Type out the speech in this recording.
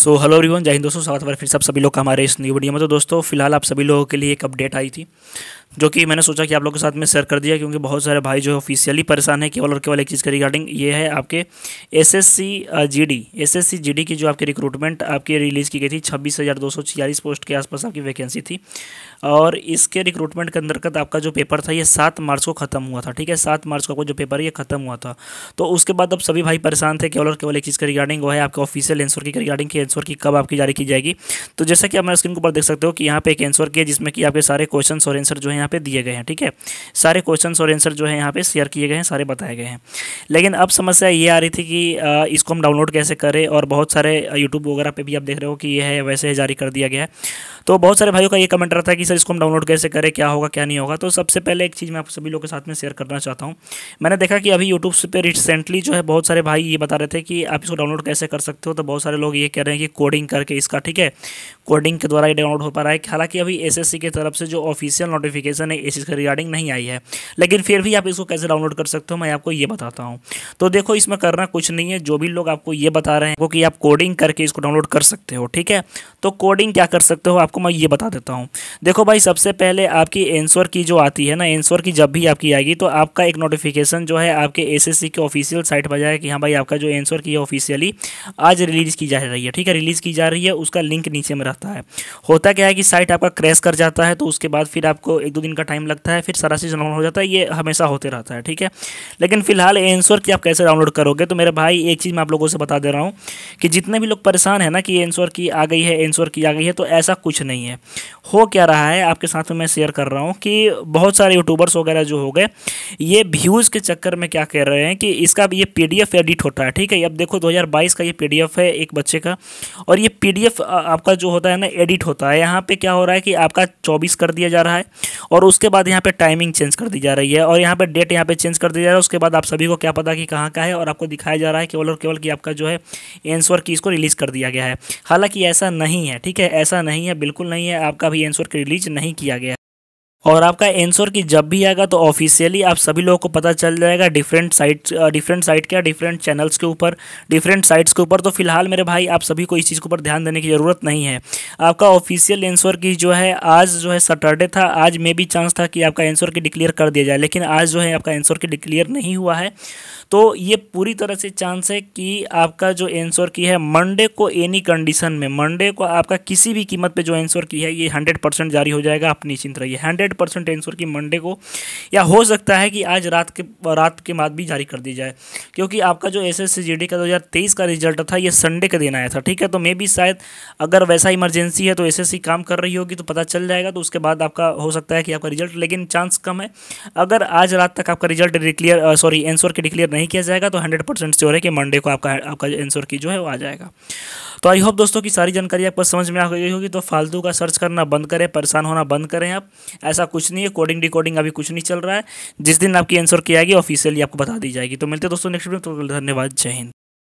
so hello everyone जय हिंद दोस्तों स्वागत है फिर सब सभी लोग का हमारे इस न्यू वीडियो में तो दोस्तों फिलहाल आप सभी लोगों के लिए एक अपडेट आई थी जो कि मैंने सोचा कि आप लोगों के साथ में शेयर कर दिया क्योंकि बहुत सारे भाई जो है ऑफिशियली परेशान है केवल और केवल एक चीज़ के रिगार्डिंग ये है आपके S S C G D S S C G D की जो आपकी रिक्रूटमेंट आपकी रिलीज़ की गई थी छब्बीस हज़ार दो सौ छियालीस पोस्ट के आसपास आपकी वैकेंसी थी और इसके रिक्रूटमेंट के अंतर्गत आपका जो पेपर था ये सात मार्च को ख़त्म हुआ था ठीक है सात मार्च को आपका जो पेपर ये ख़त्म हुआ था तो उसके बाद अब सभी भाई परेशान थे केवल और केवल एक चीज़ के रिगार्डिंग वो है आपके ऑफिशियल एंसर की रिगार्डिंग की एंसर की कब आपकी जारी की जाएगी तो जैसा कि आप मैं स्क्रीन के ऊपर देख सकते हो कि यहाँ पर एक एंसर की है जिसमें कि आपके सारे क्वेश्चन और एंसर जो है यहाँ पे दिए गए हैं ठीक है सारे क्वेश्चन और आंसर जो है यहाँ पे शेयर किए गए हैं सारे बताए गए हैं लेकिन अब समस्या ये आ रही थी कि इसको हम डाउनलोड कैसे करें और बहुत सारे यूट्यूब वगैरह पर भी आप देख रहे हो कि ये है वैसे जारी कर दिया गया है तो बहुत सारे भाइयों का ये कमेंट रहा था कि सर इसको हम डाउनलोड कैसे करें क्या होगा क्या नहीं होगा तो सबसे पहले एक चीज़ मैं आप सभी लोगों के साथ में शेयर करना चाहता हूँ मैंने देखा कि अभी यूट्यूब पे रिसेंटली जो है बहुत सारे भाई ये बता रहे थे कि आप इसको डाउनलोड कैसे कर सकते हो तो बहुत सारे लोग ये कह रहे हैं कि कोडिंग करके इसका ठीक है कोडिंग के द्वारा ये डाउनलोड हो पा रहा है हालांकि अभी एस की तरफ से जो ऑफिशियल नोटिफिकेशन नोटिफिकेशन है इस चीज़ रिगार्डिंग नहीं आई है लेकिन फिर भी आप इसको कैसे डाउनलोड कर सकते हो मैं आपको ये बताता हूँ तो देखो इसमें करना कुछ नहीं है जो भी लोग आपको ये बता रहे हैं कि आप कोडिंग करके इसको डाउनलोड कर सकते हो ठीक है तो कोडिंग क्या कर सकते हो आपको मैं ये बता देता हूँ देखो भाई सबसे पहले आपकी एंसोर की जो आती है ना एंसोर की जब भी आपकी आएगी तो आपका एक नोटिफिकेशन जो है आपके एसएससी के ऑफिशियल साइट पर जाएगा कि हाँ भाई आपका जो एंसोर की है ऑफिशियली आज रिलीज़ की जा रही है ठीक है रिलीज़ की जा रही है उसका लिंक नीचे में रहता है होता क्या है कि साइट आपका क्रैश कर जाता है तो उसके बाद फिर आपको एक दिन का टाइम लगता है फिर सारा चीज़ डाउनलोड हो जाता है ये हमेशा होते रहता है ठीक है लेकिन फिलहाल एंसोर की आप कैसे डाउनलोड करोगे तो मेरे भाई एक चीज़ मैं आप लोगों से बता दे रहा हूँ कि जितने भी लोग परेशान है ना कि एंसोर की आ गई है एंसोर की आ गई है तो ऐसा कुछ नहीं है हो क्या रहा है आपके साथ में मैं शेयर कर रहा हूँ कि बहुत सारे यूट्यूबर्स वगैरह जो हो गए ये व्यूज़ के चक्कर में क्या कह रहे हैं कि इसका ये एफ एडिट होता है ठीक है अब देखो बाईस का ये एफ है एक बच्चे का और ये एफ आपका जो होता है ना एडिट होता है यहाँ पे क्या हो रहा है कि आपका चौबीस कर दिया जा रहा है और उसके बाद यहाँ पे टाइमिंग चेंज कर दी जा रही है और यहाँ पे डेट यहाँ पे चेंज कर दिया जा रहा है उसके बाद आप सभी को क्या पता कि कहाँ का है और आपको दिखाया जा रहा है केवल और केवल कि आपका जो है एंसवर की इसको रिलीज़ कर दिया गया है हालांकि ऐसा नहीं है ठीक है ऐसा नहीं है बिल्कुल नहीं है आपका भी एंसवर की रिलीज नहीं किया गया और आपका एंसर की जब भी आएगा तो ऑफिशियली आप सभी लोगों को पता चल जाएगा डिफरेंट साइट डिफरेंट साइट क्या डिफरेंट चैनल्स के ऊपर डिफरेंट साइट्स के ऊपर तो फिलहाल मेरे भाई आप सभी को इस चीज़ के ऊपर ध्यान देने की ज़रूरत नहीं है आपका ऑफिशियल एंसर की जो है आज जो है सैटरडे था आज मे भी चांस था कि आपका एंसर की डिक्लेयर कर दिया जाए लेकिन आज जो है आपका एंसर की डिक्लेयर नहीं हुआ है तो ये पूरी तरह से चांस है कि आपका जो एंसर की है मंडे को एनी कंडीशन में मंडे को आपका किसी भी कीमत पर जो एंसर की है ये हंड्रेड जारी हो जाएगा आप निश्चिंत रहिए हंड्रेड हंड्रेड परसेंट एंश्योर कि मंडे को या हो सकता है कि आज रात के रात के बाद भी जारी कर दी जाए क्योंकि आपका जो एस एस का दो का रिजल्ट था यह संडे का दिन आया था ठीक है तो मे भी शायद अगर वैसा इमरजेंसी है तो एस काम कर रही होगी तो पता चल जाएगा तो उसके बाद आपका हो सकता है कि आपका रिजल्ट लेकिन चांस कम है अगर आज रात तक आपका रिजल्ट डिक्लेयर सॉरी एंसर के डिक्लेयर नहीं किया जाएगा तो हंड्रेड परसेंट श्योर है कि मंडे को आपका आपका एंसर की जो है वो आ जाएगा तो आई होप दोस्तों की सारी जानकारी आपको समझ में आ गई होगी तो फालतू का सर्च करना बंद करें परेशान होना बंद करें आप ऐसा कुछ नहीं है कोडिंग डिकोडिंग अभी कुछ नहीं चल रहा है जिस दिन आपकी आंसर की आएगी ऑफिशियली आपको बता दी जाएगी तो मिलते दोस्तों नेक्स्ट वीडियो तो धन्यवाद जय हिंद